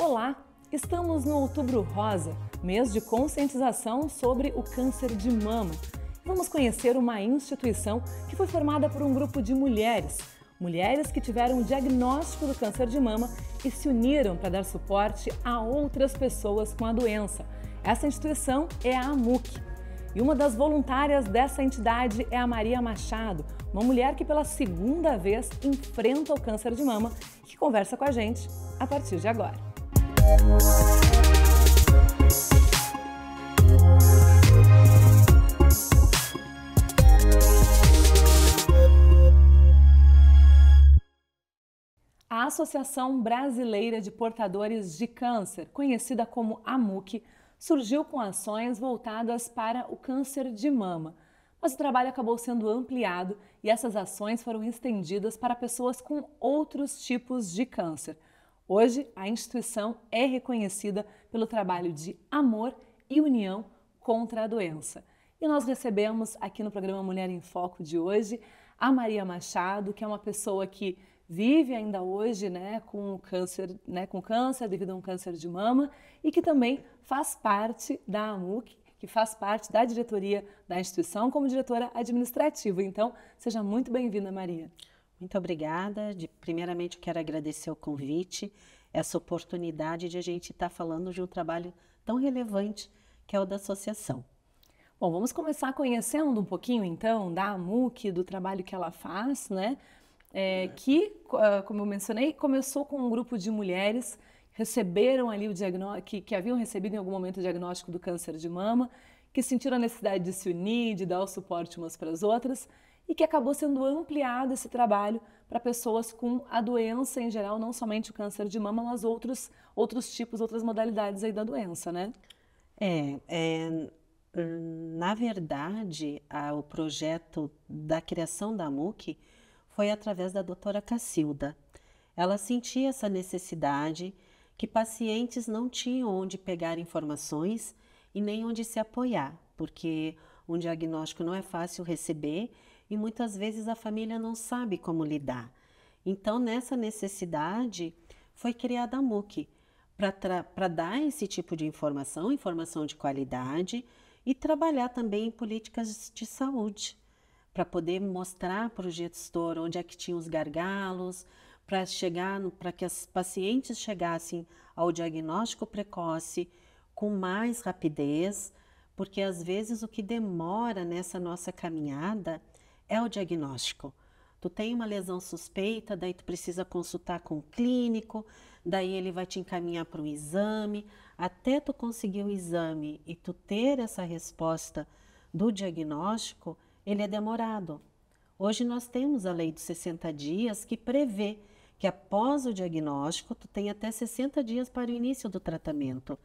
Olá! Estamos no Outubro Rosa, mês de conscientização sobre o câncer de mama. Vamos conhecer uma instituição que foi formada por um grupo de mulheres, mulheres que tiveram o diagnóstico do câncer de mama e se uniram para dar suporte a outras pessoas com a doença. Essa instituição é a AMUC. E uma das voluntárias dessa entidade é a Maria Machado, uma mulher que pela segunda vez enfrenta o câncer de mama, que conversa com a gente a partir de agora. A Associação Brasileira de Portadores de Câncer, conhecida como AMUC, surgiu com ações voltadas para o câncer de mama. Mas o trabalho acabou sendo ampliado e essas ações foram estendidas para pessoas com outros tipos de câncer. Hoje, a instituição é reconhecida pelo trabalho de amor e união contra a doença. E nós recebemos aqui no programa Mulher em Foco de hoje a Maria Machado, que é uma pessoa que vive ainda hoje, né, com câncer, né, com câncer devido a um câncer de mama e que também faz parte da AMUC, que faz parte da diretoria da instituição como diretora administrativa. Então, seja muito bem-vinda, Maria. Muito obrigada. De, primeiramente, eu quero agradecer o convite, essa oportunidade de a gente estar tá falando de um trabalho tão relevante que é o da associação. Bom, vamos começar conhecendo um pouquinho então da AMUC, do trabalho que ela faz, né? É, que, ah, como eu mencionei, começou com um grupo de mulheres receberam ali o diagnóstico, que, que haviam recebido em algum momento o diagnóstico do câncer de mama, que sentiram a necessidade de se unir, de dar o suporte umas para as outras e que acabou sendo ampliado esse trabalho para pessoas com a doença em geral, não somente o câncer de mama, mas outros, outros tipos, outras modalidades aí da doença, né? É, é na verdade, a, o projeto da criação da MUC foi através da doutora Cacilda. Ela sentia essa necessidade que pacientes não tinham onde pegar informações e nem onde se apoiar, porque um diagnóstico não é fácil receber e muitas vezes a família não sabe como lidar. Então, nessa necessidade, foi criada a MUC para dar esse tipo de informação, informação de qualidade e trabalhar também em políticas de saúde, para poder mostrar para o gestor onde é que tinha os gargalos, para chegar, para que as pacientes chegassem ao diagnóstico precoce com mais rapidez, porque às vezes o que demora nessa nossa caminhada é o diagnóstico. Tu tem uma lesão suspeita, daí tu precisa consultar com o clínico, daí ele vai te encaminhar para um exame, até tu conseguir o exame e tu ter essa resposta do diagnóstico, ele é demorado. Hoje nós temos a lei dos 60 dias que prevê que após o diagnóstico tu tem até 60 dias para o início do tratamento.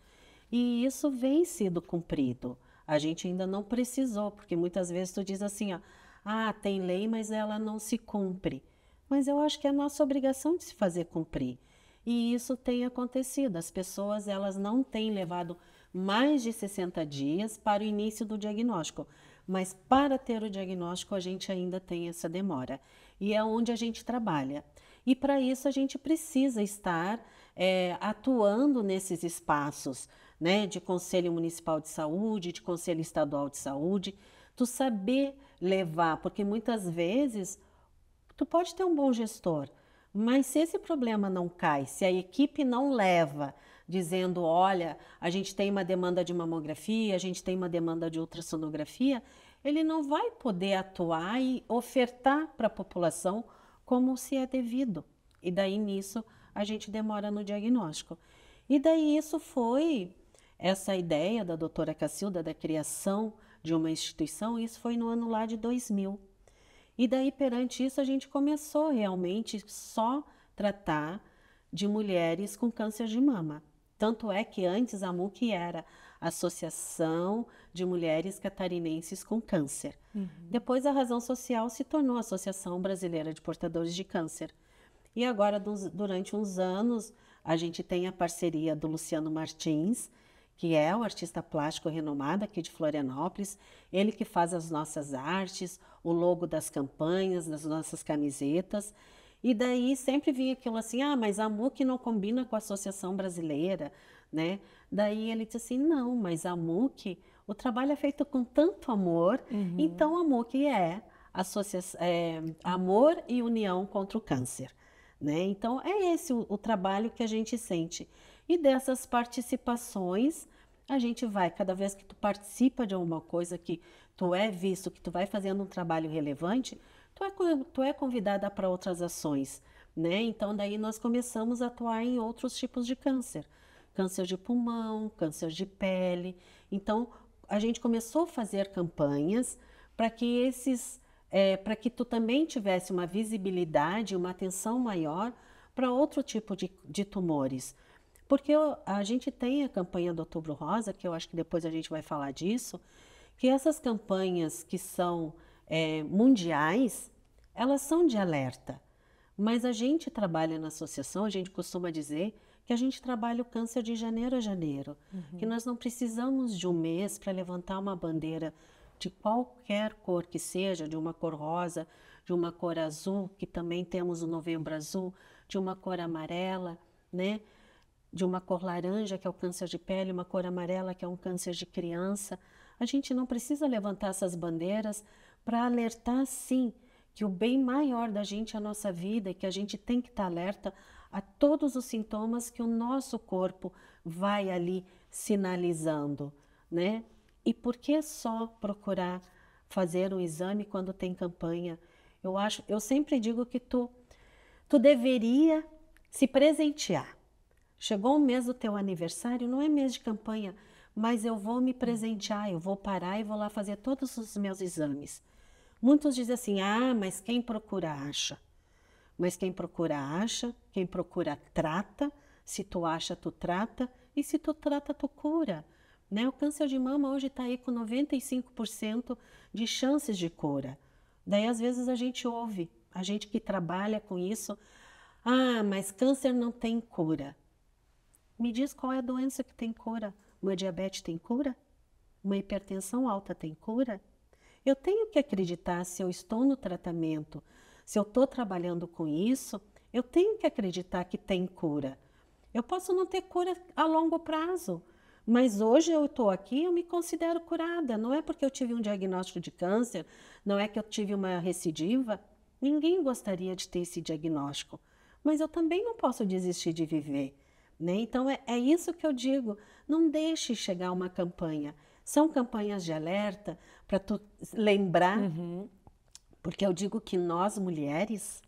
E isso vem sendo cumprido. A gente ainda não precisou, porque muitas vezes tu diz assim, ó, ah, tem lei, mas ela não se cumpre. Mas eu acho que é nossa obrigação de se fazer cumprir. E isso tem acontecido. As pessoas elas não têm levado mais de 60 dias para o início do diagnóstico, mas para ter o diagnóstico a gente ainda tem essa demora. E é onde a gente trabalha. E para isso a gente precisa estar é, atuando nesses espaços né, de Conselho Municipal de Saúde, de Conselho Estadual de Saúde, tu saber levar, porque muitas vezes tu pode ter um bom gestor, mas se esse problema não cai, se a equipe não leva, dizendo, olha, a gente tem uma demanda de mamografia, a gente tem uma demanda de ultrassonografia, ele não vai poder atuar e ofertar para a população como se é devido. E daí nisso a gente demora no diagnóstico. E daí isso foi essa ideia da doutora Cacilda da criação de uma instituição, isso foi no ano lá de 2000. E daí, perante isso, a gente começou realmente só tratar de mulheres com câncer de mama. Tanto é que antes a MUC era Associação de Mulheres Catarinenses com Câncer. Uhum. Depois a Razão Social se tornou Associação Brasileira de Portadores de Câncer. E agora, durante uns anos, a gente tem a parceria do Luciano Martins, que é o artista plástico renomado aqui de Florianópolis, ele que faz as nossas artes, o logo das campanhas, das nossas camisetas. E daí sempre vinha aquilo assim: ah, mas a MUC não combina com a Associação Brasileira, né? Daí ele disse assim: não, mas a MUC, o trabalho é feito com tanto amor, uhum. então a MUC é, associa é Amor e União contra o Câncer. Né? Então é esse o, o trabalho que a gente sente. E dessas participações, a gente vai, cada vez que tu participa de alguma coisa que tu é visto, que tu vai fazendo um trabalho relevante, tu é, tu é convidada para outras ações, né? Então, daí nós começamos a atuar em outros tipos de câncer. Câncer de pulmão, câncer de pele. Então, a gente começou a fazer campanhas para que esses, é, para que tu também tivesse uma visibilidade, uma atenção maior para outro tipo de, de tumores. Porque a gente tem a campanha do Outubro Rosa, que eu acho que depois a gente vai falar disso, que essas campanhas que são é, mundiais, elas são de alerta. Mas a gente trabalha na associação, a gente costuma dizer que a gente trabalha o câncer de janeiro a janeiro, uhum. que nós não precisamos de um mês para levantar uma bandeira de qualquer cor que seja, de uma cor rosa, de uma cor azul, que também temos o novembro azul, de uma cor amarela, né? de uma cor laranja, que é o câncer de pele, uma cor amarela, que é um câncer de criança. A gente não precisa levantar essas bandeiras para alertar, sim, que o bem maior da gente é a nossa vida e que a gente tem que estar tá alerta a todos os sintomas que o nosso corpo vai ali sinalizando, né? E por que só procurar fazer um exame quando tem campanha? Eu acho, eu sempre digo que tu tu deveria se presentear Chegou o mês do teu aniversário, não é mês de campanha, mas eu vou me presentear, eu vou parar e vou lá fazer todos os meus exames. Muitos dizem assim: ah, mas quem procura acha. Mas quem procura acha, quem procura trata. Se tu acha, tu trata. E se tu trata, tu cura. Né? O câncer de mama hoje está aí com 95% de chances de cura. Daí, às vezes, a gente ouve, a gente que trabalha com isso, ah, mas câncer não tem cura. Me diz qual é a doença que tem cura? Uma diabetes tem cura? Uma hipertensão alta tem cura? Eu tenho que acreditar se eu estou no tratamento, se eu estou trabalhando com isso, eu tenho que acreditar que tem cura. Eu posso não ter cura a longo prazo, mas hoje eu estou aqui, eu me considero curada. Não é porque eu tive um diagnóstico de câncer, não é que eu tive uma recidiva. Ninguém gostaria de ter esse diagnóstico, mas eu também não posso desistir de viver. Né? Então é, é isso que eu digo. Não deixe chegar uma campanha. São campanhas de alerta para tu lembrar, uhum. porque eu digo que nós mulheres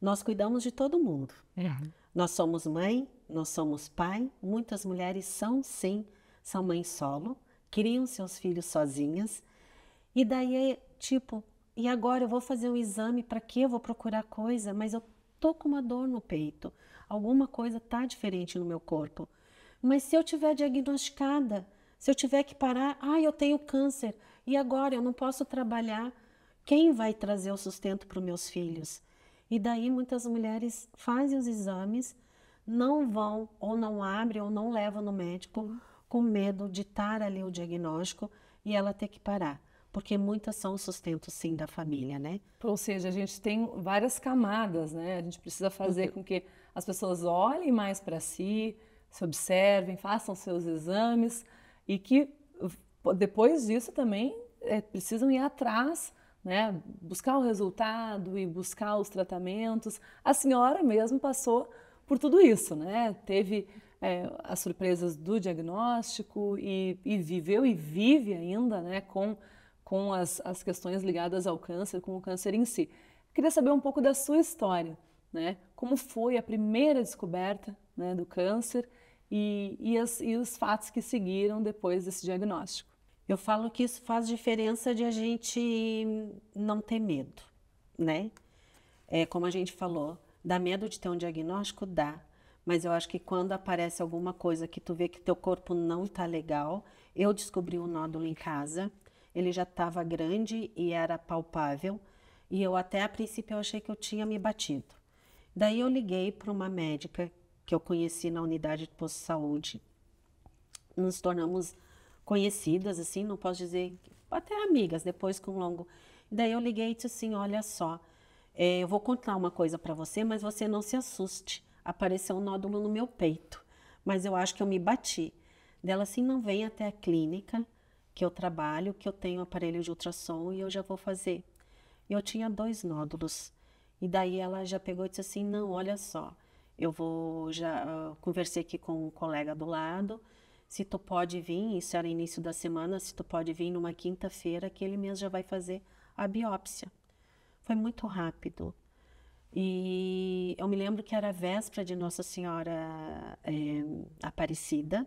nós cuidamos de todo mundo. Uhum. Nós somos mãe, nós somos pai. Muitas mulheres são sim, são mães solo, criam seus filhos sozinhas. E daí é tipo, e agora eu vou fazer um exame para quê? Eu vou procurar coisa, mas eu tô com uma dor no peito alguma coisa está diferente no meu corpo. Mas se eu tiver diagnosticada, se eu tiver que parar, ah, eu tenho câncer e agora eu não posso trabalhar, quem vai trazer o sustento para os meus filhos? E daí muitas mulheres fazem os exames, não vão ou não abrem ou não levam no médico uhum. com medo de estar ali o diagnóstico e ela ter que parar porque muitas são o sustento sim da família, né? Ou seja, a gente tem várias camadas, né? A gente precisa fazer uhum. com que as pessoas olhem mais para si, se observem, façam seus exames e que depois disso também é, precisam ir atrás, né, buscar o resultado e buscar os tratamentos. A senhora mesmo passou por tudo isso, né? Teve é, as surpresas do diagnóstico e, e, viveu e vive ainda, né, com com as, as questões ligadas ao câncer, com o câncer em si. Queria saber um pouco da sua história, né? como foi a primeira descoberta né, do câncer e, e, as, e os fatos que seguiram depois desse diagnóstico. Eu falo que isso faz diferença de a gente não ter medo, né? É, como a gente falou, dá medo de ter um diagnóstico? Dá. Mas eu acho que quando aparece alguma coisa que tu vê que teu corpo não está legal, eu descobri um nódulo em casa, ele já estava grande e era palpável, e eu até a princípio eu achei que eu tinha me batido. Daí eu liguei para uma médica que eu conheci na unidade de posto de saúde. Nos tornamos conhecidas, assim, não posso dizer, até amigas, depois com um longo. Daí eu liguei e disse assim: olha só, é, eu vou contar uma coisa para você, mas você não se assuste. Apareceu um nódulo no meu peito, mas eu acho que eu me bati. Dela assim: não vem até a clínica que eu trabalho, que eu tenho aparelho de ultrassom e eu já vou fazer. Eu tinha dois nódulos e daí ela já pegou e disse assim: não, olha só, eu vou já uh, conversei aqui com um colega do lado, se tu pode vir, isso era início da semana, se tu pode vir numa quinta-feira, que ele mesmo já vai fazer a biópsia. Foi muito rápido. E eu me lembro que era véspera de Nossa Senhora é, Aparecida,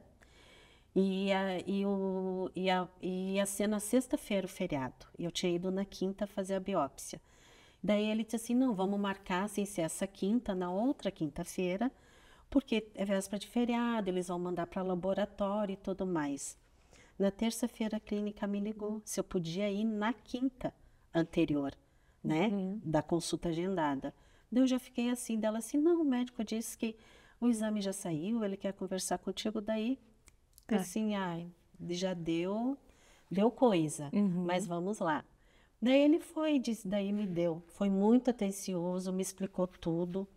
e, a, e, o, e, a, e ia ser na sexta-feira o feriado. E eu tinha ido na quinta fazer a biópsia. Daí ele disse assim: não, vamos marcar sem assim, ser é essa quinta, na outra quinta-feira, porque é véspera de feriado, eles vão mandar para laboratório e tudo mais. Na terça-feira a clínica me ligou se eu podia ir na quinta anterior, né, uhum. da consulta agendada. Daí eu já fiquei assim, dela assim: não, o médico disse que o exame já saiu, ele quer conversar contigo. Daí, ai. assim, ai, já deu, deu coisa, uhum. mas vamos lá. Daí ele foi disse, daí me deu. Foi muito atencioso, me explicou tudo.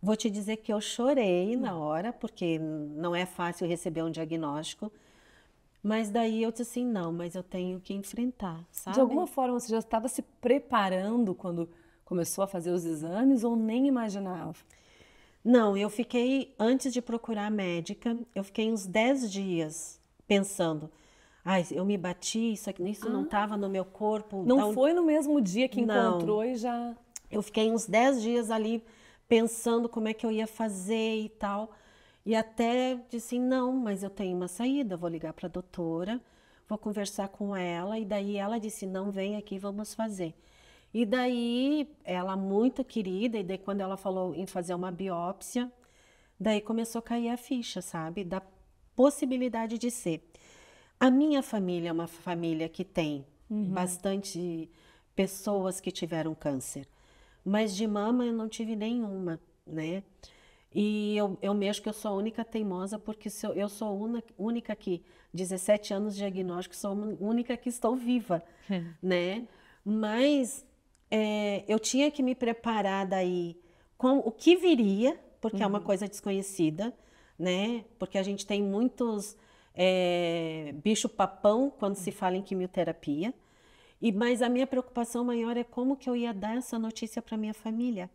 Vou te dizer que eu chorei hum. na hora, porque não é fácil receber um diagnóstico. Mas daí eu disse assim, não, mas eu tenho que enfrentar, sabe? De alguma forma você já estava se preparando quando começou a fazer os exames ou nem imaginava? Não, eu fiquei, antes de procurar a médica, eu fiquei uns 10 dias pensando, Ai, eu me bati, isso, aqui, isso ah. não estava no meu corpo. Não então foi no mesmo dia que não. encontrou e já. Eu fiquei uns 10 dias ali pensando como é que eu ia fazer e tal. E até disse: assim, não, mas eu tenho uma saída, vou ligar para a doutora, vou conversar com ela. E daí ela disse: não, vem aqui, vamos fazer. E daí ela, muito querida, e daí quando ela falou em fazer uma biópsia, daí começou a cair a ficha, sabe? Da possibilidade de ser. A minha família é uma família que tem uhum. bastante pessoas que tiveram câncer, mas de mama eu não tive nenhuma, né? E eu, eu mexo que eu sou a única teimosa, porque eu, eu sou a única que 17 anos de diagnóstico, sou a única que estou viva, é. né? Mas é, eu tinha que me preparar daí com o que viria, porque uhum. é uma uhum. coisa desconhecida, né? Porque a gente tem muitos é, bicho-papão quando se fala em quimioterapia. E mas a minha preocupação maior é como que eu ia dar essa notícia para minha família,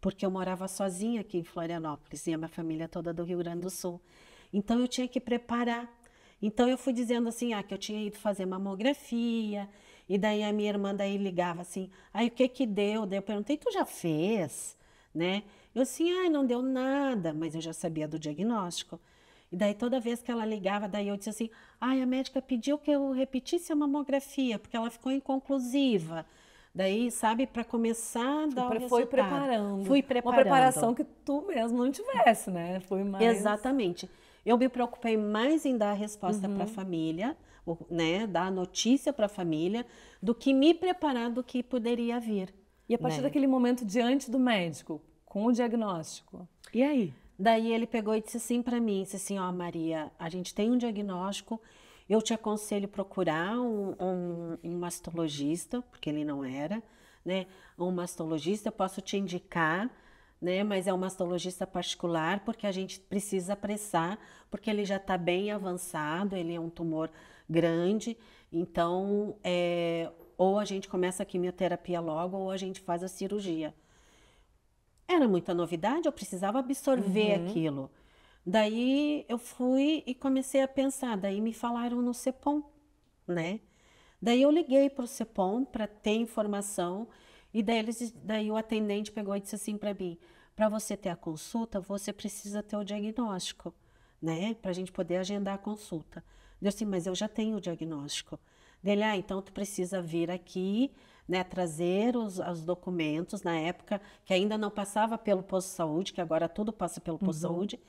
porque eu morava sozinha aqui em Florianópolis e a minha família é toda do Rio Grande do Sul. Então eu tinha que preparar. Então eu fui dizendo assim, ah, que eu tinha ido fazer mamografia. E daí a minha irmã daí ligava assim, aí ah, o que que deu? Daí eu perguntei, tu já fez, né? Eu assim, ah, não deu nada, mas eu já sabia do diagnóstico. E daí toda vez que ela ligava, daí eu disse assim: "Ai, a médica pediu que eu repetisse a mamografia porque ela ficou inconclusiva". Daí, sabe, para começar a dar Pre, o Foi preparando. Fui preparando. Uma preparação que tu mesmo não tivesse, né? Foi mais Exatamente. Eu me preocupei mais em dar a resposta uhum. para a família, né, dar a notícia para a família, do que me preparar do que poderia vir. E a partir né? daquele momento diante do médico, com o diagnóstico. E aí? Daí ele pegou e disse assim para mim, disse assim, ó oh, Maria, a gente tem um diagnóstico, eu te aconselho procurar um, um, um mastologista, porque ele não era, né? Um mastologista, eu posso te indicar, né? Mas é um mastologista particular, porque a gente precisa apressar, porque ele já está bem avançado, ele é um tumor grande, então é, ou a gente começa a quimioterapia logo, ou a gente faz a cirurgia. Era muita novidade, eu precisava absorver uhum. aquilo. Daí eu fui e comecei a pensar. Daí me falaram no CEPOM, né? Daí eu liguei para o CEPOM para ter informação. E daí, eles, daí o atendente pegou e disse assim para mim: para você ter a consulta, você precisa ter o diagnóstico, né? Para a gente poder agendar a consulta. Eu disse: assim, mas eu já tenho o diagnóstico. Dele, ah, então tu precisa vir aqui, né, trazer os, os documentos, na época que ainda não passava pelo posto de saúde, que agora tudo passa pelo posto de uhum. saúde,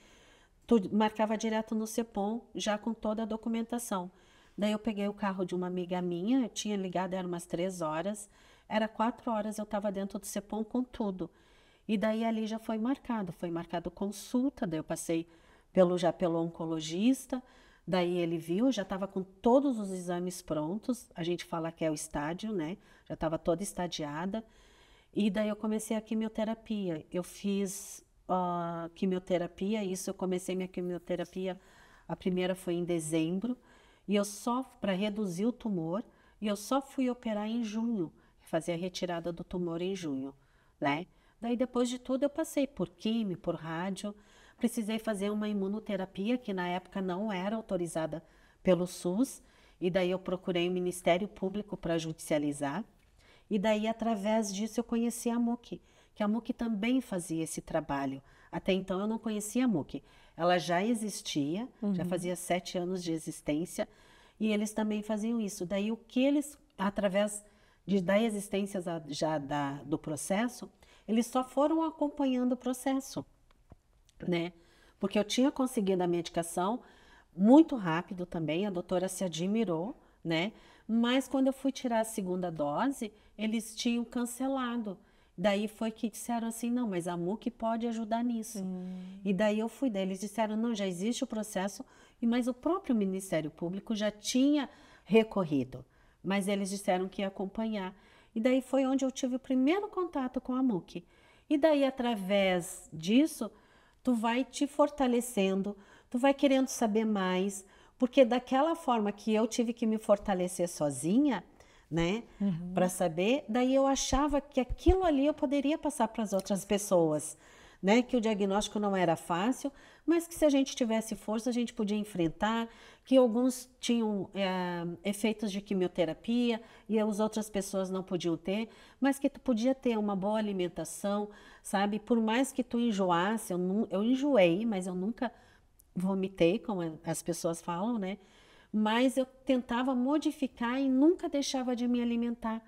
tu marcava direto no CEPOM, já com toda a documentação. Daí eu peguei o carro de uma amiga minha, eu tinha ligado, era umas três horas, era quatro horas, eu estava dentro do CEPOM com tudo. E daí ali já foi marcado, foi marcado consulta, daí eu passei pelo já pelo oncologista, Daí ele viu, já estava com todos os exames prontos, a gente fala que é o estádio, né? Já estava toda estadiada. E daí eu comecei a quimioterapia. Eu fiz uh, quimioterapia, isso eu comecei minha quimioterapia, a primeira foi em dezembro, e eu só, para reduzir o tumor, e eu só fui operar em junho, fazer a retirada do tumor em junho, né? Daí depois de tudo eu passei por quimio, por rádio, precisei fazer uma imunoterapia que na época não era autorizada pelo SUS, e daí eu procurei o Ministério Público para judicializar. E daí através disso eu conheci a MUC, que a MUC também fazia esse trabalho. Até então eu não conhecia a MUC. Ela já existia, uhum. já fazia sete anos de existência, e eles também faziam isso. Daí o que eles, através de, da existência já da, do processo, eles só foram acompanhando o processo né? Porque eu tinha conseguido a medicação muito rápido também, a doutora se admirou, né? Mas quando eu fui tirar a segunda dose, eles tinham cancelado. Daí foi que disseram assim, não, mas a MUC pode ajudar nisso. Hum. E daí eu fui, daí eles disseram, não, já existe o processo, mas o próprio Ministério Público já tinha recorrido. Mas eles disseram que ia acompanhar. E daí foi onde eu tive o primeiro contato com a MUC. E daí, através disso, tu vai te fortalecendo, tu vai querendo saber mais, porque daquela forma que eu tive que me fortalecer sozinha, né, uhum. para saber, daí eu achava que aquilo ali eu poderia passar para as outras pessoas né? Que o diagnóstico não era fácil, mas que se a gente tivesse força, a gente podia enfrentar, que alguns tinham é, efeitos de quimioterapia e as outras pessoas não podiam ter, mas que tu podia ter uma boa alimentação, sabe? Por mais que tu enjoasse, eu, não, eu enjoei, mas eu nunca vomitei, como as pessoas falam, né? Mas eu tentava modificar e nunca deixava de me alimentar,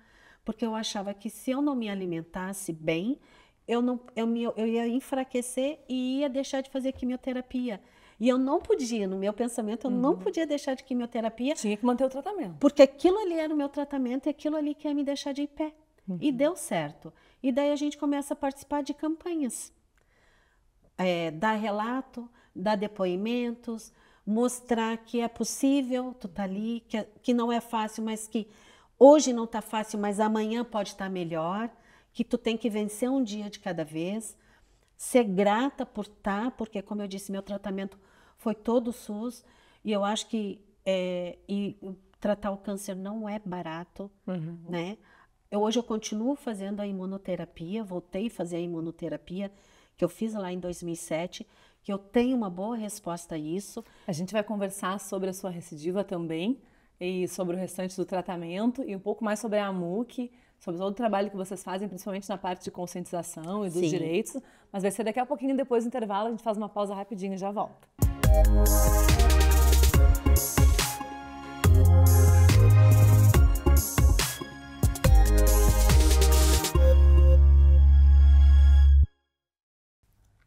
porque eu achava que se eu não me alimentasse bem, eu não eu, me, eu ia enfraquecer e ia deixar de fazer quimioterapia. E eu não podia, no meu pensamento, eu uhum. não podia deixar de quimioterapia. Tinha que manter o tratamento. Porque aquilo ali era o meu tratamento e aquilo ali que ia me deixar de pé. Uhum. E deu certo. E daí a gente começa a participar de campanhas. É, dar relato, dar depoimentos, mostrar que é possível, tu tá ali, que, é, que não é fácil, mas que hoje não tá fácil, mas amanhã pode estar tá melhor que tu tem que vencer um dia de cada vez, ser grata por estar, tá, porque como eu disse, meu tratamento foi todo SUS e eu acho que é, e tratar o câncer não é barato, uhum. né? Eu, hoje eu continuo fazendo a imunoterapia, voltei a fazer a imunoterapia que eu fiz lá em 2007, que eu tenho uma boa resposta a isso. A gente vai conversar sobre a sua recidiva também e sobre o restante do tratamento e um pouco mais sobre a AMUC sobre todo o trabalho que vocês fazem, principalmente na parte de conscientização e dos Sim. direitos. Mas vai ser daqui a pouquinho, depois do intervalo, a gente faz uma pausa rapidinho e já volta.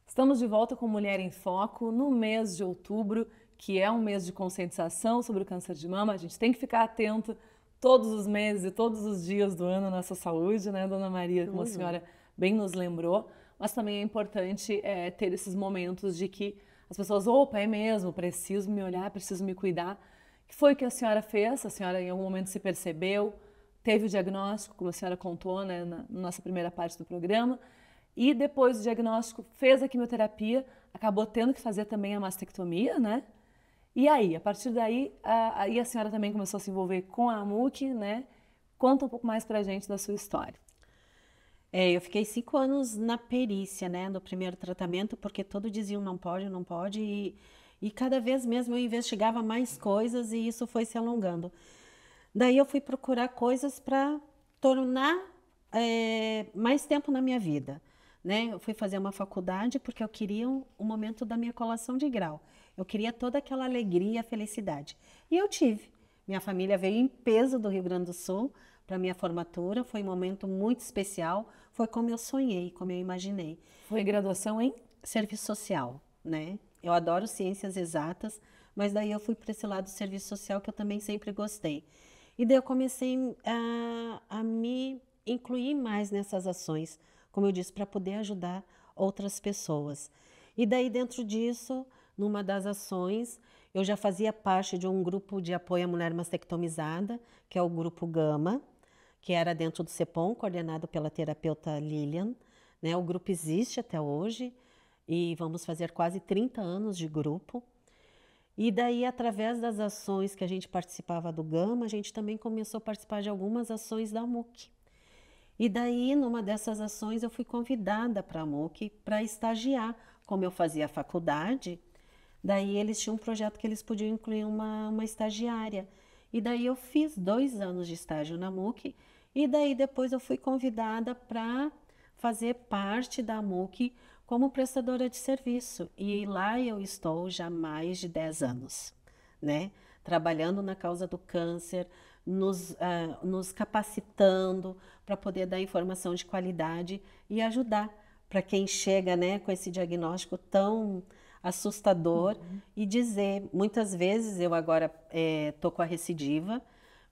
Estamos de volta com Mulher em Foco no mês de outubro, que é um mês de conscientização sobre o câncer de mama. A gente tem que ficar atento todos os meses e todos os dias do ano nossa saúde, né, Dona Maria, como a senhora bem nos lembrou. Mas também é importante é, ter esses momentos de que as pessoas, opa, é mesmo, preciso me olhar, preciso me cuidar. Que foi o que a senhora fez? A senhora em algum momento se percebeu, teve o diagnóstico, como a senhora contou né, na nossa primeira parte do programa, e depois do diagnóstico fez a quimioterapia, acabou tendo que fazer também a mastectomia, né? E aí, a partir daí, a, a, e a senhora também começou a se envolver com a AMUC, né? Conta um pouco mais pra gente da sua história. É, eu fiquei cinco anos na perícia, né, no primeiro tratamento, porque todo diziam não pode, não pode, e, e cada vez mesmo eu investigava mais coisas e isso foi se alongando. Daí eu fui procurar coisas para tornar é, mais tempo na minha vida. Né? Eu fui fazer uma faculdade porque eu queria um, um momento da minha colação de grau. Eu queria toda aquela alegria, felicidade. E eu tive. Minha família veio em peso do Rio Grande do Sul para minha formatura, foi um momento muito especial, foi como eu sonhei, como eu imaginei. Foi graduação em serviço social, né? Eu adoro ciências exatas, mas daí eu fui para esse lado do serviço social que eu também sempre gostei. E daí eu comecei a, ah, a me incluir mais nessas ações, como eu disse, para poder ajudar outras pessoas. E daí dentro disso, numa das ações, eu já fazia parte de um grupo de apoio à mulher mastectomizada, que é o grupo Gama, que era dentro do CEPOM, coordenado pela terapeuta Lilian. Né? O grupo existe até hoje e vamos fazer quase 30 anos de grupo. E daí, através das ações que a gente participava do Gama, a gente também começou a participar de algumas ações da MUC. E daí, numa dessas ações, eu fui convidada para a MUC para estagiar. Como eu fazia faculdade, Daí eles tinham um projeto que eles podiam incluir uma, uma estagiária. E daí eu fiz dois anos de estágio na MUC. E daí depois eu fui convidada para fazer parte da MUC como prestadora de serviço. E lá eu estou já há mais de 10 anos, né? Trabalhando na causa do câncer, nos, uh, nos capacitando para poder dar informação de qualidade e ajudar para quem chega né, com esse diagnóstico tão assustador uhum. e dizer, muitas vezes eu agora é, tô com a recidiva,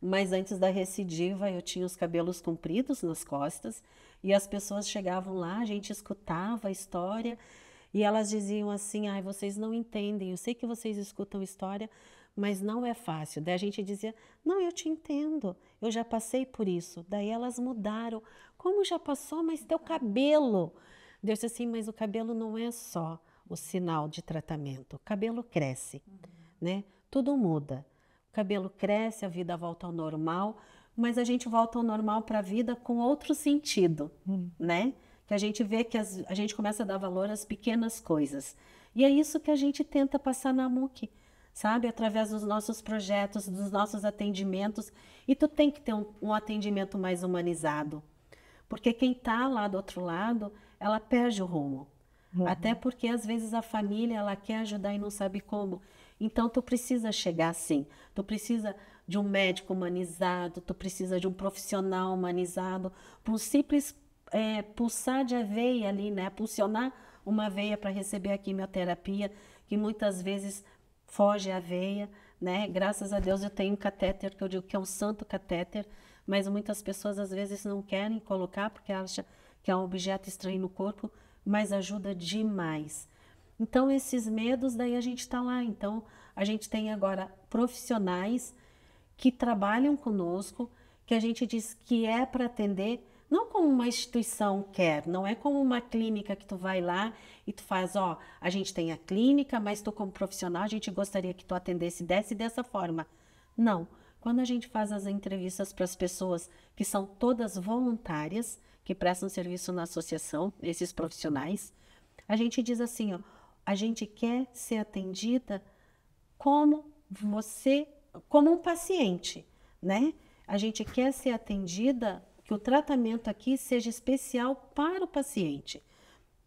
mas antes da recidiva eu tinha os cabelos compridos nas costas e as pessoas chegavam lá, a gente escutava a história e elas diziam assim: "Ai, vocês não entendem. Eu sei que vocês escutam história, mas não é fácil". Daí a gente dizia: "Não, eu te entendo. Eu já passei por isso". Daí elas mudaram. Como já passou, mas teu cabelo. Deus assim: "Mas o cabelo não é só o sinal de tratamento. O cabelo cresce, uhum. né? Tudo muda. O cabelo cresce, a vida volta ao normal, mas a gente volta ao normal para a vida com outro sentido, uhum. né? Que a gente vê que as, a gente começa a dar valor às pequenas coisas. E é isso que a gente tenta passar na MUC, sabe? Através dos nossos projetos, dos nossos atendimentos. E tu tem que ter um, um atendimento mais humanizado. Porque quem está lá do outro lado, ela perde o rumo. Uhum. Até porque às vezes a família ela quer ajudar e não sabe como. Então tu precisa chegar assim. Tu precisa de um médico humanizado, tu precisa de um profissional humanizado, para um simples é, pulsar de veia ali, né? Pulsionar uma veia para receber a quimioterapia, que muitas vezes foge a veia, né? Graças a Deus eu tenho um catéter que eu digo que é um santo catéter, mas muitas pessoas às vezes não querem colocar porque acham que é um objeto estranho no corpo mas ajuda demais. Então, esses medos, daí a gente está lá. Então, a gente tem agora profissionais que trabalham conosco, que a gente diz que é para atender, não como uma instituição quer, não é como uma clínica que tu vai lá e tu faz, ó, a gente tem a clínica, mas tu como profissional, a gente gostaria que tu atendesse dessa dessa forma. Não. Quando a gente faz as entrevistas para as pessoas que são todas voluntárias, que prestam serviço na associação, esses profissionais, a gente diz assim, ó, a gente quer ser atendida como você, como um paciente, né? A gente quer ser atendida que o tratamento aqui seja especial para o paciente.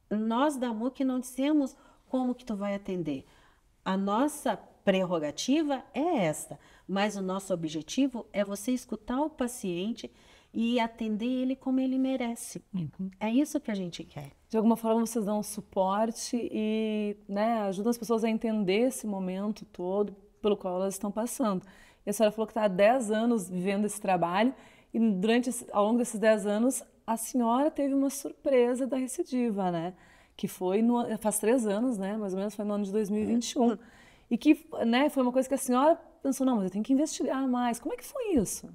Nós da MUC não dissemos como que tu vai atender. A nossa prerrogativa é esta, mas o nosso objetivo é você escutar o paciente e atender ele como ele merece. Uhum. É isso que a gente quer. De alguma forma, vocês dão suporte e né, ajudam as pessoas a entender esse momento todo pelo qual elas estão passando. E a senhora falou que está há 10 anos vivendo esse trabalho e durante, ao longo desses 10 anos, a senhora teve uma surpresa da recidiva, né? Que foi no, faz três anos, né? Mais ou menos foi no ano de 2021. É. E que né, foi uma coisa que a senhora pensou, não, mas eu tenho que investigar mais. Como é que foi isso?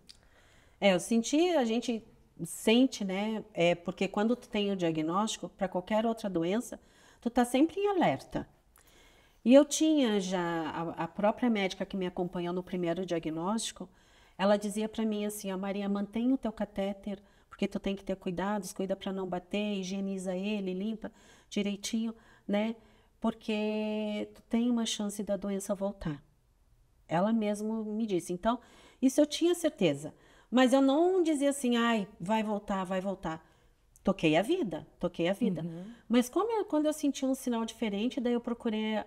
É, eu senti, a gente sente, né? É porque quando tu tem o diagnóstico para qualquer outra doença, tu tá sempre em alerta. E eu tinha já a, a própria médica que me acompanhou no primeiro diagnóstico, ela dizia para mim assim: "A Maria, mantém o teu catéter, porque tu tem que ter cuidados, cuida para não bater, higieniza ele, limpa direitinho, né? Porque tu tem uma chance da doença voltar." Ela mesmo me disse. Então, isso eu tinha certeza. Mas eu não dizia assim, ai, vai voltar, vai voltar. Toquei a vida, toquei a vida. Uhum. Mas eu, quando eu senti um sinal diferente, daí eu procurei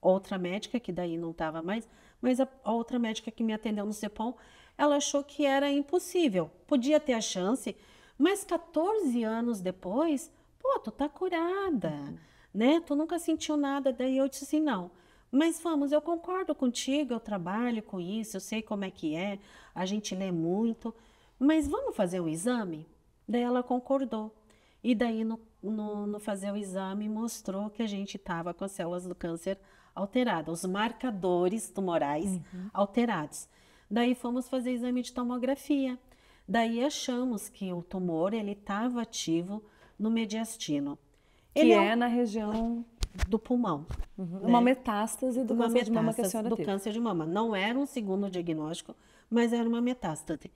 outra médica, que daí não estava mais, mas a, a, outra médica que me atendeu no CEPOM, ela achou que era impossível. Podia ter a chance, mas 14 anos depois, pô, tu tá curada, uhum. né? Tu nunca sentiu nada. Daí eu disse assim, não. Mas vamos, eu concordo contigo, eu trabalho com isso, eu sei como é que é, a gente lê muito, mas vamos fazer o exame? Daí ela concordou. E daí, no, no, no fazer o exame, mostrou que a gente estava com as células do câncer alteradas, os marcadores tumorais uhum. alterados. Daí fomos fazer exame de tomografia. Daí achamos que o tumor ele estava ativo no mediastino. Que é, é na região do pulmão. Uhum. Né? Uma metástase do uma câncer metástase de mama que a senhora do teve. câncer de mama. Não era um segundo diagnóstico, mas era uma metástase.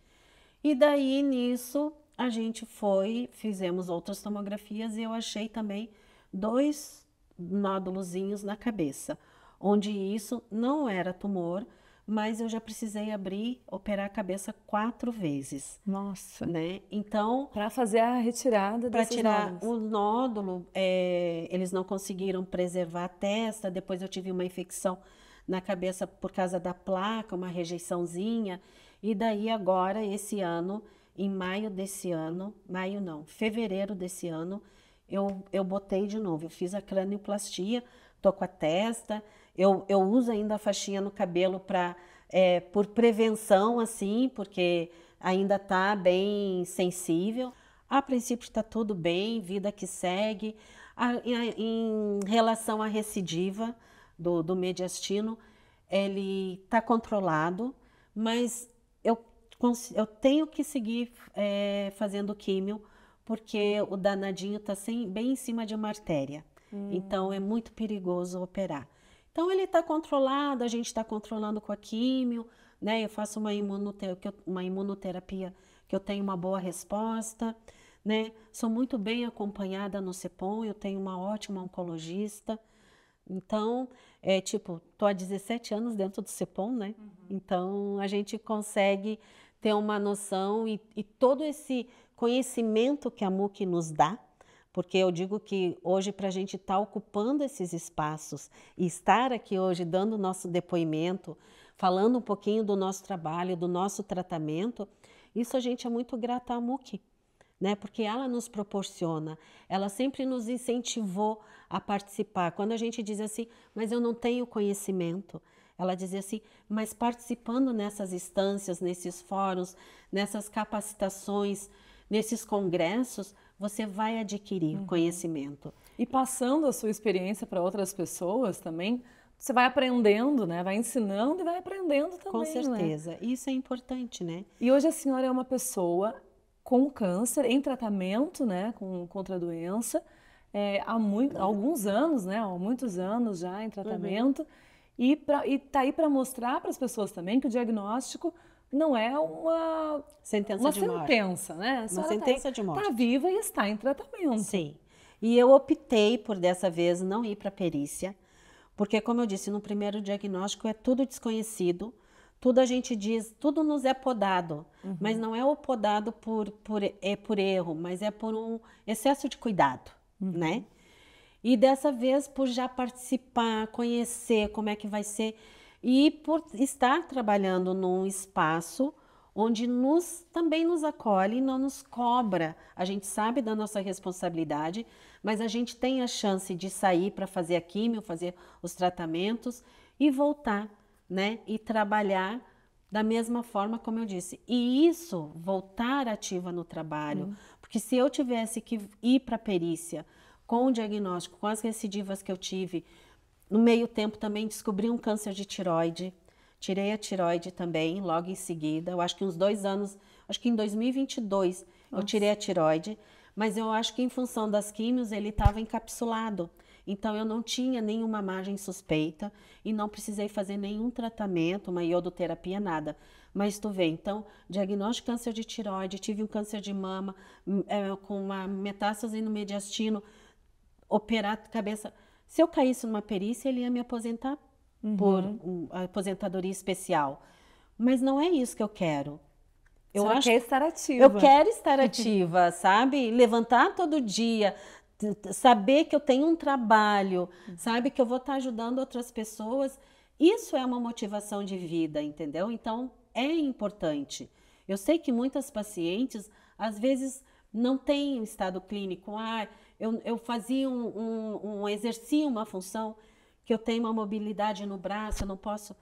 E daí nisso a gente foi, fizemos outras tomografias e eu achei também dois nódulos na cabeça, onde isso não era tumor, mas eu já precisei abrir, operar a cabeça quatro vezes. Nossa. Né? Então. Para fazer a retirada Para tirar nódulos. o nódulo, é, eles não conseguiram preservar a testa. Depois eu tive uma infecção na cabeça por causa da placa, uma rejeiçãozinha. E daí agora, esse ano, em maio desse ano, maio não, fevereiro desse ano, eu, eu botei de novo. Eu fiz a cranioplastia, tô com a testa eu, eu uso ainda a faixinha no cabelo para é, por prevenção, assim, porque ainda está bem sensível. A princípio está tudo bem, vida que segue. A, em, em relação à recidiva do, do mediastino, ele está controlado, mas eu, eu tenho que seguir é, fazendo químio, porque o danadinho está bem em cima de uma artéria. Hum. Então é muito perigoso operar. Então ele está controlado, a gente está controlando com a químio, né? Eu faço uma, imunoterapia, uma imunoterapia que eu tenho uma boa resposta, né? Sou muito bem acompanhada no CEPOM, eu tenho uma ótima oncologista. Então, é tipo, tô há 17 anos dentro do CEPOM, né? Uhum. Então a gente consegue ter uma noção e, e todo esse conhecimento que a MUC nos dá, porque eu digo que hoje, para a gente estar tá ocupando esses espaços e estar aqui hoje dando o nosso depoimento, falando um pouquinho do nosso trabalho, do nosso tratamento, isso a gente é muito grata à MUC, né? porque ela nos proporciona, ela sempre nos incentivou a participar. Quando a gente diz assim, mas eu não tenho conhecimento, ela dizia assim, mas participando nessas instâncias, nesses fóruns, nessas capacitações, nesses congressos, você vai adquirir uhum. conhecimento. E passando a sua experiência para outras pessoas também, você vai aprendendo, né? Vai ensinando e vai aprendendo também. Com né? certeza. Né? Isso é importante, né? E hoje a senhora é uma pessoa com câncer, em tratamento, né? Com, contra a doença, é, há, muito, há alguns anos, né? Há muitos anos já em tratamento. Uhum. E, pra, e tá aí para mostrar para as pessoas também que o diagnóstico não é uma sentença, uma de sentença morte. né? Uma tá sentença tá, de morte. Está viva e está em tratamento. Sim. E eu optei por dessa vez não ir para perícia, porque como eu disse, no primeiro diagnóstico é tudo desconhecido, tudo a gente diz, tudo nos é podado, uhum. mas não é o podado por, por, é por erro, mas é por um excesso de cuidado, uhum. né? E dessa vez por já participar, conhecer como é que vai ser e por estar trabalhando num espaço onde nos também nos acolhe e não nos cobra. A gente sabe da nossa responsabilidade, mas a gente tem a chance de sair para fazer a químio, fazer os tratamentos e voltar, né? E trabalhar da mesma forma como eu disse. E isso voltar ativa no trabalho, uhum. porque se eu tivesse que ir para a perícia com o diagnóstico, com as recidivas que eu tive, no meio tempo também descobri um câncer de tiroide. Tirei a tiroide também, logo em seguida. Eu acho que uns dois anos, acho que em 2022 Nossa. eu tirei a tiroide. Mas eu acho que em função das químios ele estava encapsulado. Então eu não tinha nenhuma margem suspeita e não precisei fazer nenhum tratamento, uma iodoterapia, nada. Mas tu vê, então, diagnóstico de câncer de tiroide, tive um câncer de mama hum, é, com uma metástase no mediastino, operar cabeça se eu caísse numa perícia, ele ia me aposentar uhum. por um, aposentadoria especial. Mas não é isso que eu quero. Eu Você acho quer estar ativa. Eu quero estar ativa, sabe? Levantar todo dia, saber que eu tenho um trabalho, sabe que eu vou estar ajudando outras pessoas. Isso é uma motivação de vida, entendeu? Então é importante. Eu sei que muitas pacientes às vezes não têm estado clínico, ah, eu, eu fazia um, um, um uma função que eu tenho uma mobilidade no braço, eu não posso.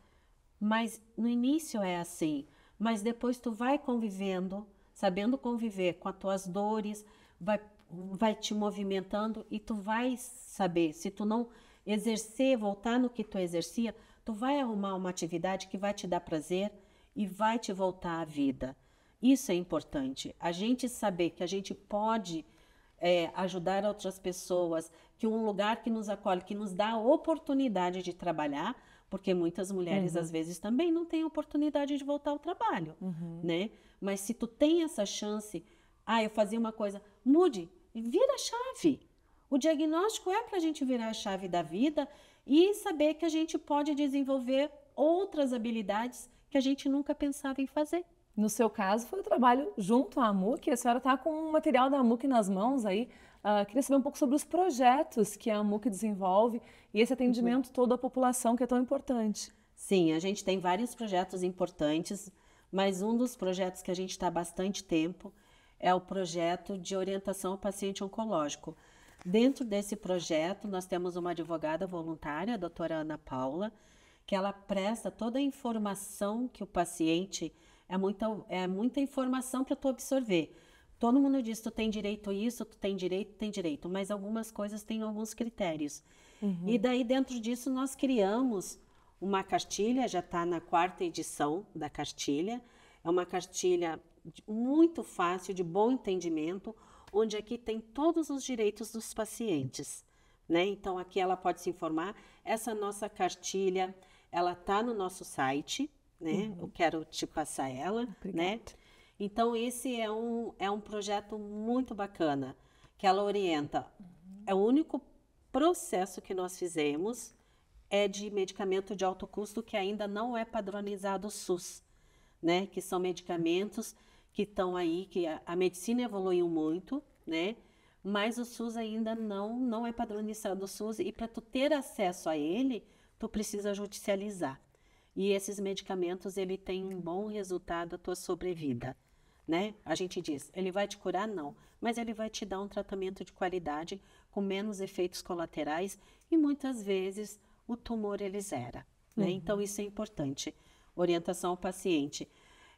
Mas no início é assim, mas depois tu vai convivendo, sabendo conviver com as tuas dores, vai, vai te movimentando e tu vai saber. Se tu não exercer, voltar no que tu exercia, tu vai arrumar uma atividade que vai te dar prazer e vai te voltar à vida. Isso é importante. A gente saber que a gente pode é, ajudar outras pessoas, que um lugar que nos acolhe, que nos dá a oportunidade de trabalhar, porque muitas mulheres uhum. às vezes também não têm oportunidade de voltar ao trabalho, uhum. né? Mas se tu tem essa chance, ah, eu fazia uma coisa, mude, vira a chave. O diagnóstico é para a gente virar a chave da vida e saber que a gente pode desenvolver outras habilidades que a gente nunca pensava em fazer. No seu caso, foi o trabalho junto à MUC. A senhora está com o material da MUC nas mãos aí. Uh, queria saber um pouco sobre os projetos que a MUC desenvolve e esse atendimento uhum. todo à população que é tão importante. Sim, a gente tem vários projetos importantes, mas um dos projetos que a gente está há bastante tempo é o projeto de orientação ao paciente oncológico. Dentro desse projeto, nós temos uma advogada voluntária, a doutora Ana Paula, que ela presta toda a informação que o paciente é muita, é muita informação para tu absorver. Todo mundo diz, tu tem direito a isso, tu tem direito, tem direito, mas algumas coisas têm alguns critérios. Uhum. E daí, dentro disso, nós criamos uma cartilha, já está na quarta edição da cartilha. É uma cartilha muito fácil, de bom entendimento, onde aqui tem todos os direitos dos pacientes. Né? Então, aqui ela pode se informar. Essa nossa cartilha, ela está no nosso site, né? Uhum. Eu quero te passar ela, né? Obrigada. né? Então esse é um é um projeto muito bacana que ela orienta. Uhum. É o único processo que nós fizemos é de medicamento de alto custo que ainda não é padronizado SUS, né? Que são medicamentos que estão aí que a, a medicina evoluiu muito, né? mas o SUS ainda não não é padronizado SUS e para tu ter acesso a ele, tu precisa judicializar. E esses medicamentos, ele tem um bom resultado à tua sobrevida, né? A gente diz, ele vai te curar? Não. Mas ele vai te dar um tratamento de qualidade, com menos efeitos colaterais e muitas vezes o tumor ele zera, né? Uhum. Então, isso é importante. Orientação ao paciente.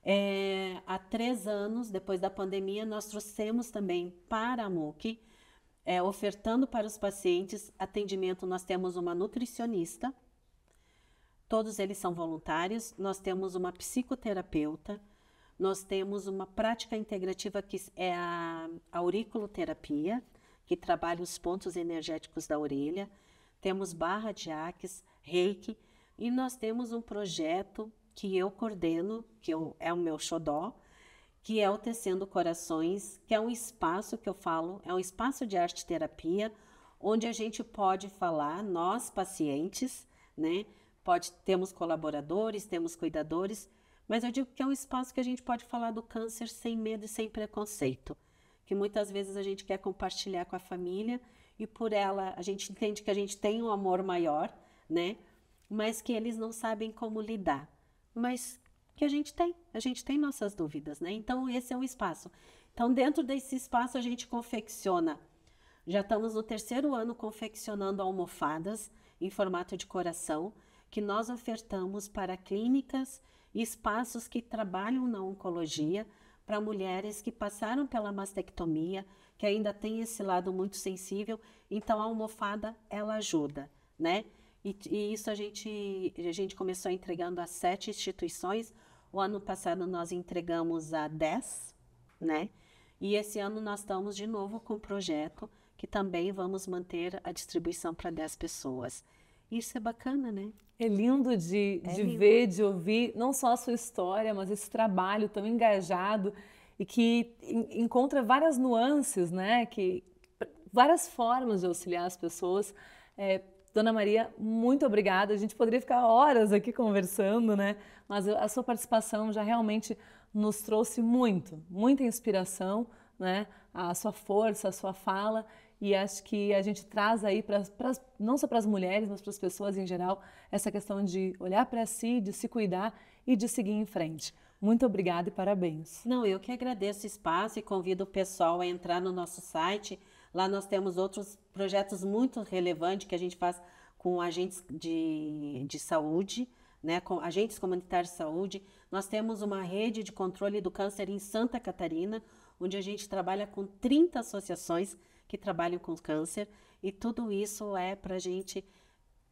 É, há três anos, depois da pandemia, nós trouxemos também para a MUC, é, ofertando para os pacientes atendimento, nós temos uma nutricionista, Todos eles são voluntários. Nós temos uma psicoterapeuta, nós temos uma prática integrativa que é a auriculoterapia, que trabalha os pontos energéticos da orelha. Temos barra de aques, reiki e nós temos um projeto que eu coordeno, que eu, é o meu xodó, que é o Tecendo Corações, que é um espaço que eu falo, é um espaço de arte terapia, onde a gente pode falar, nós pacientes, né, Pode, temos colaboradores, temos cuidadores, mas eu digo que é um espaço que a gente pode falar do câncer sem medo e sem preconceito, que muitas vezes a gente quer compartilhar com a família e por ela a gente entende que a gente tem um amor maior, né? Mas que eles não sabem como lidar. Mas que a gente tem, a gente tem nossas dúvidas, né? Então esse é um espaço. Então dentro desse espaço a gente confecciona. Já estamos no terceiro ano confeccionando almofadas em formato de coração que nós ofertamos para clínicas e espaços que trabalham na oncologia para mulheres que passaram pela mastectomia, que ainda tem esse lado muito sensível. Então a almofada ela ajuda, né? E, e isso a gente a gente começou entregando a sete instituições. O ano passado nós entregamos a dez, né? E esse ano nós estamos de novo com o projeto que também vamos manter a distribuição para 10 pessoas. Isso é bacana, né? É lindo de, é de lindo. ver, de ouvir, não só a sua história, mas esse trabalho tão engajado e que encontra várias nuances, né? Que, várias formas de auxiliar as pessoas. É, Dona Maria, muito obrigada. A gente poderia ficar horas aqui conversando, né? Mas a sua participação já realmente nos trouxe muito, muita inspiração, né? A sua força, a sua fala e acho que a gente traz aí, para não só para as mulheres, mas para as pessoas em geral, essa questão de olhar para si, de se cuidar e de seguir em frente. Muito obrigada e parabéns. Não, eu que agradeço o espaço e convido o pessoal a entrar no nosso site. Lá nós temos outros projetos muito relevantes que a gente faz com agentes de, de saúde, né, com agentes comunitários de saúde. Nós temos uma rede de controle do câncer em Santa Catarina, onde a gente trabalha com 30 associações que trabalham com câncer. E tudo isso é para a gente,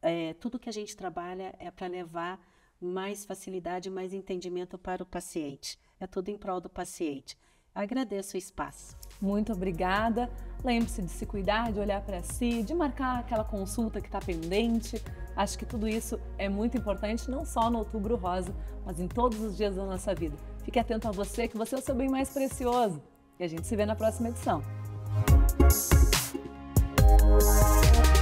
é, tudo que a gente trabalha é para levar mais facilidade, mais entendimento para o paciente. É tudo em prol do paciente. Agradeço o espaço. Muito obrigada. Lembre-se de se cuidar, de olhar para si, de marcar aquela consulta que está pendente. Acho que tudo isso é muito importante, não só no Outubro Rosa, mas em todos os dias da nossa vida. Fique atento a você, que você é o seu bem mais precioso. E a gente se vê na próxima edição. Thank